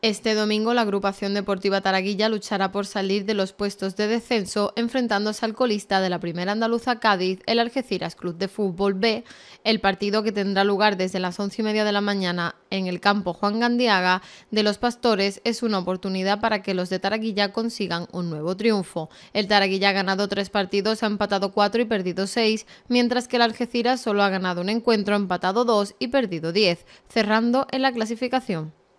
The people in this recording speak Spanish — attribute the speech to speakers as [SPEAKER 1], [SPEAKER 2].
[SPEAKER 1] Este domingo la agrupación deportiva Taraguilla luchará por salir de los puestos de descenso enfrentándose al colista de la primera andaluza Cádiz, el Algeciras Club de Fútbol B, el partido que tendrá lugar desde las once y media de la mañana en el campo Juan Gandiaga de los Pastores es una oportunidad para que los de Taraguilla consigan un nuevo triunfo. El Taraguilla ha ganado tres partidos, ha empatado cuatro y perdido seis, mientras que el Algeciras solo ha ganado un encuentro, ha empatado dos y perdido diez, cerrando en la clasificación.